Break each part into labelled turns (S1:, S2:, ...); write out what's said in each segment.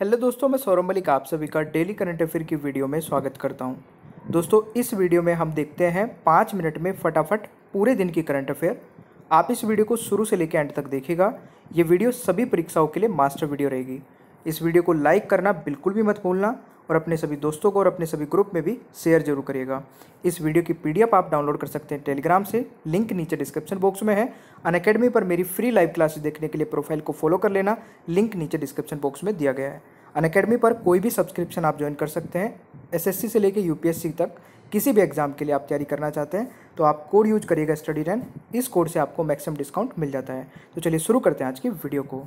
S1: hello दोस्तों मैं सौरभ मलिक आप सभी का डेली करंट अफेयर की वीडियो में स्वागत करता हूं दोस्तों इस वीडियो में हम देखते हैं पाँच मिनट में फटाफट पूरे दिन की करंट अफेयर आप इस वीडियो को शुरू से लेकर एंड तक देखेगा ये वीडियो सभी परीक्षाओं के लिए मास्टर वीडियो रहेगी इस वीडियो को लाइक करना बिल्कुल भी मत भूलना और अपने सभी दोस्तों को और अपने सभी ग्रुप में भी शेयर जरूर करिएगा इस वीडियो की पीडीएफ आप डाउनलोड कर सकते हैं टेलीग्राम से लिंक नीचे डिस्क्रिप्शन बॉक्स में है अन पर मेरी फ्री लाइव क्लासेस देखने के लिए प्रोफाइल को फॉलो कर लेना लिंक नीचे डिस्क्रिप्शन बॉक्स में दिया गया है अन अकेडमी पर कोई भी सब्सक्रिप्शन आप ज्वाइन कर सकते हैं एसएससी से लेकर यूपीएससी तक किसी भी एग्ज़ाम के लिए आप तैयारी करना चाहते हैं तो आप कोड यूज करिएगा स्टडी रैन इस कोड से आपको मैक्सिमम डिस्काउंट मिल जाता है तो चलिए शुरू करते हैं आज की वीडियो को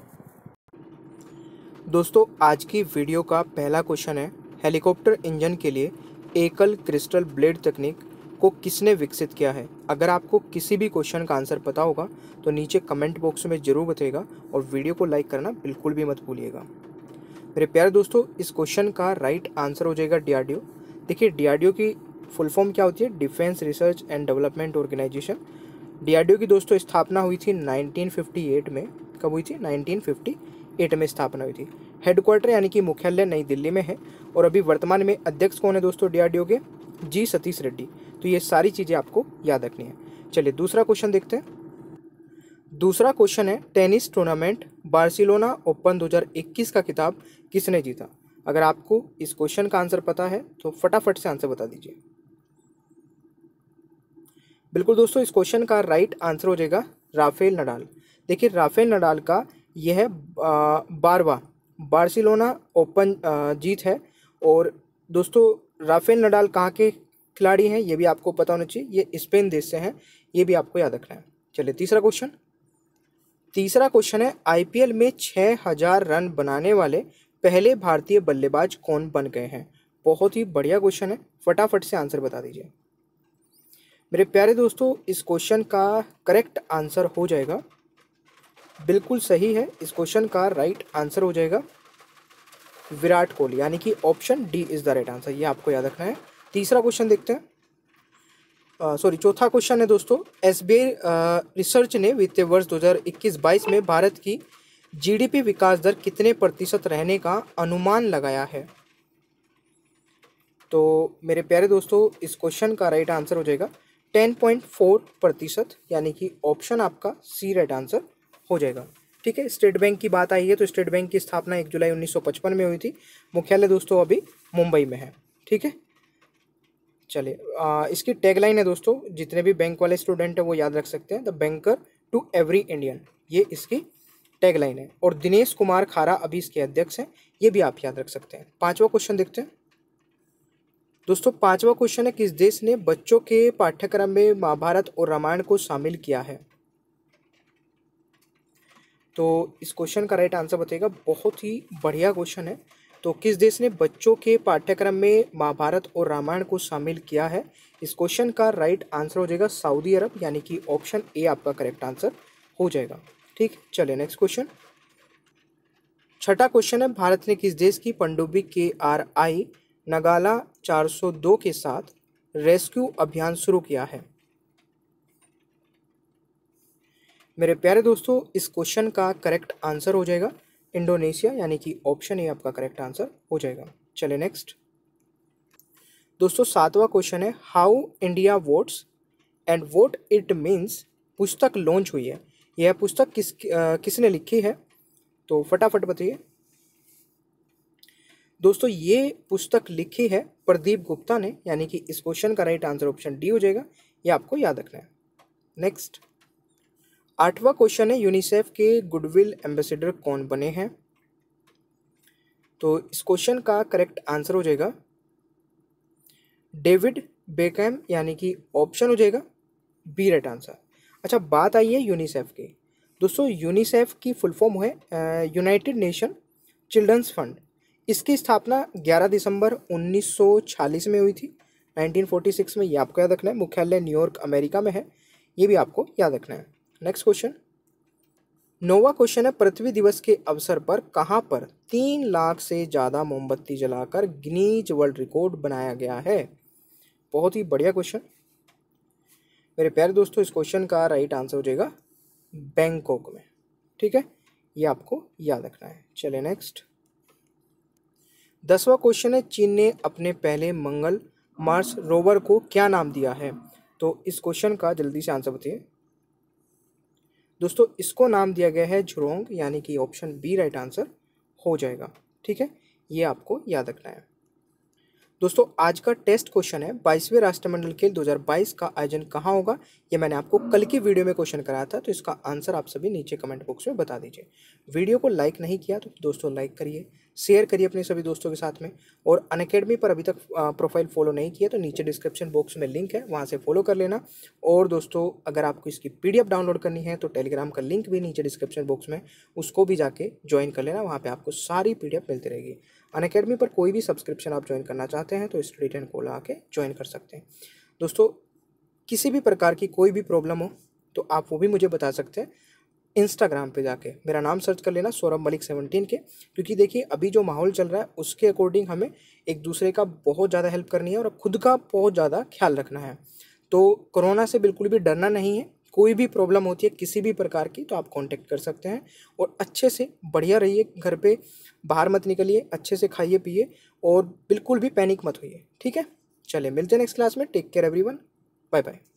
S1: दोस्तों आज की वीडियो का पहला क्वेश्चन है हेलीकॉप्टर इंजन के लिए एकल क्रिस्टल ब्लेड तकनीक को किसने विकसित किया है अगर आपको किसी भी क्वेश्चन का आंसर पता होगा तो नीचे कमेंट बॉक्स में ज़रूर बताइएगा और वीडियो को लाइक करना बिल्कुल भी मत भूलिएगा मेरे प्यारे दोस्तों इस क्वेश्चन का राइट आंसर हो जाएगा डीआरडीओ देखिए डीआरडीओ की फुल फॉर्म क्या होती है defence research and development organisation DRDO की दोस्तों स्थापना हुई थी 1958 में कब हुई थी 1958 में स्थापना हुई थी हेडक्वार्टर यानी कि मुख्यालय नई दिल्ली में है और अभी वर्तमान में अध्यक्ष कौन है दोस्तों डीआरडीओ के जी सतीश रेड्डी तो ये सारी चीज़ें आपको याद रखनी है चलिए दूसरा क्वेश्चन देखते हैं दूसरा क्वेश्चन है टेनिस टूर्नामेंट बार्सिलोना ओपन 2021 का किताब किसने जीता अगर आपको इस क्वेश्चन का आंसर पता है तो फटाफट से आंसर बता दीजिए बिल्कुल दोस्तों इस क्वेश्चन का राइट आंसर हो जाएगा राफेल नडाल देखिए राफेल नडाल का यह बारवा बार्सिलोना ओपन जीत है और दोस्तों राफेल नडाल कहाँ के खिलाड़ी हैं ये भी आपको पता होना चाहिए ये स्पेन देश से हैं ये भी आपको याद रखना है चलिए तीसरा क्वेश्चन तीसरा क्वेश्चन है आईपीएल में छः हजार रन बनाने वाले पहले भारतीय बल्लेबाज कौन बन गए हैं बहुत ही बढ़िया क्वेश्चन है फटाफट से आंसर बता दीजिए मेरे प्यारे दोस्तों इस क्वेश्चन का करेक्ट आंसर हो जाएगा बिल्कुल सही है इस क्वेश्चन का राइट आंसर हो जाएगा विराट कोहली यानी कि option D is the right answer ये आपको याद रखना है तीसरा क्वेश्चन देखते हैं सॉरी चौथा क्वेश्चन है दोस्तों एस रिसर्च ने वित्तीय वर्ष 2021-22 में भारत की जीडीपी विकास दर कितने प्रतिशत रहने का अनुमान लगाया है तो मेरे प्यारे दोस्तों इस क्वेश्चन का राइट आंसर हो जाएगा 10.4 प्रतिशत यानी कि ऑप्शन आपका सी राइट आंसर हो जाएगा ठीक है स्टेट बैंक की बात आई है तो स्टेट बैंक की स्थापना एक जुलाई 1955 में हुई थी मुख्यालय दोस्तों अभी मुंबई में है ठीक है चलिए इसकी टैगलाइन है दोस्तों जितने भी बैंक वाले स्टूडेंट हैं वो याद रख सकते हैं the banker to every Indian ये इसकी टैगलाइन है और दिनेश कुमार खारा अभी इसके अध्यक्ष हैं ये भी आप याद रख सकते हैं पाँचवा क्वेश्चन देखते हैं दोस्तों पांचवा क्वेश्चन है किस देश ने बच्चों के पाठ्यक्रम में महाभारत और रामायण को शामिल किया है तो इस क्वेश्चन का राइट आंसर बताइएगा बहुत ही बढ़िया क्वेश्चन है तो किस देश ने बच्चों के पाठ्यक्रम में महाभारत और रामायण को शामिल किया है इस क्वेश्चन का राइट आंसर हो जाएगा सऊदी अरब यानी कि ऑप्शन ए आपका करेक्ट आंसर हो जाएगा ठीक चलिए नेक्स्ट क्वेश्चन छठा क्वेश्चन है भारत ने किस देश की पंडुबी के आर आई नगाला 402 के साथ रेस्क्यू अभियान शुरू किया है मेरे प्यारे दोस्तों इस क्वेश्चन का करेक्ट आंसर हो जाएगा इंडोनेशिया यानी कि ऑप्शन ए आपका करेक्ट आंसर हो जाएगा चले नेक्स्ट दोस्तों सातवां क्वेश्चन है how India votes and what it means पुस्तक लॉन्च हुई है यह पुस्तक किस आ, किसने लिखी है तो फटाफट बताइए दोस्तों ये पुस्तक लिखी है प्रदीप गुप्ता ने यानी कि इस क्वेश्चन का राइट आंसर ऑप्शन डी हो जाएगा ये आपको याद रखना है नेक्स्ट आठवां क्वेश्चन है यूनिसेफ के गुडविल एम्बेसडर कौन बने हैं तो इस क्वेश्चन का करेक्ट आंसर हो जाएगा डेविड बेकैम यानी कि ऑप्शन हो जाएगा बी राइट आंसर अच्छा बात आई है यूनिसेफ की दोस्तों यूनिसेफ की फुल फॉर्म है यूनाइटेड नेशन चिल्ड्रंस फंड इसकी स्थापना 11 दिसंबर 1940 में हुई थी 1946 में ये आपको याद रखना है मुख्यालय न्यूयॉर्क अमेरिका में है ये भी आपको याद रखना है नेक्स्ट क्वेश्चन नोवा क्वेश्चन है पृथ्वी दिवस के अवसर पर कहाँ पर तीन लाख से ज़्यादा मोमबत्ती जलाकर गिनीज वर्ल्ड रिकॉर्ड बनाया गया है बहुत ही बढ़िया क्वेश्चन मेरे प्यारे दोस्तों इस क्वेश्चन का राइट आंसर हो जाएगा बैंकॉक में ठीक है ये आपको याद रखना है चले नेक्स्ट दसवा क्वेश्चन है चीन ने अपने पहले मंगल मार्स रोवर को क्या नाम दिया है तो इस क्वेश्चन का जल्दी से आंसर बताइए दोस्तों इसको नाम दिया गया है झुरोंग यानी कि ऑप्शन बी राइट आंसर हो जाएगा ठीक है ये आपको याद रखना है दोस्तों आज का टेस्ट क्वेश्चन है बाईसवें राष्ट्रमंडल खेल 2022 का आयोजन कहाँ होगा ये मैंने आपको कल की वीडियो में क्वेश्चन कराया था तो इसका आंसर आप सभी नीचे कमेंट बॉक्स में बता दीजिए वीडियो को लाइक नहीं किया तो दोस्तों लाइक करिए शेयर करिए अपने सभी दोस्तों के साथ में और अनकेडमी पर अभी तक प्रोफाइल फॉलो नहीं किया तो नीचे डिस्क्रिप्शन बॉक्स में लिंक है वहाँ से फॉलो कर लेना और दोस्तों अगर आपको इसकी पी डाउनलोड करनी है तो टेलीग्राम का लिंक भी नीचे डिस्क्रिप्शन बॉक्स में उसको भी जाके ज्वाइन कर लेना वहाँ पर आपको सारी पी मिलती रहेगी अन अकेडमी पर कोई भी सब्सक्रिप्शन आप ज्वाइन करना चाहते हैं तो स्टूडेंट एंड को ला के ज्वाइन कर सकते हैं दोस्तों किसी भी प्रकार की कोई भी प्रॉब्लम हो तो आप वो भी मुझे बता सकते हैं इंस्टाग्राम पे जाके मेरा नाम सर्च कर लेना सौरभ मलिक सेवनटीन के क्योंकि देखिए अभी जो माहौल चल रहा है उसके अकॉर्डिंग हमें एक दूसरे का बहुत ज़्यादा हेल्प करनी है और खुद का बहुत ज़्यादा ख्याल रखना है तो कोरोना से बिल्कुल भी डरना नहीं है कोई भी प्रॉब्लम होती है किसी भी प्रकार की तो आप कांटेक्ट कर सकते हैं और अच्छे से बढ़िया रहिए घर पे बाहर मत निकलिए अच्छे से खाइए पिए और बिल्कुल भी पैनिक मत होइए ठीक है चलिए मिलते हैं नेक्स्ट क्लास में take care every bye bye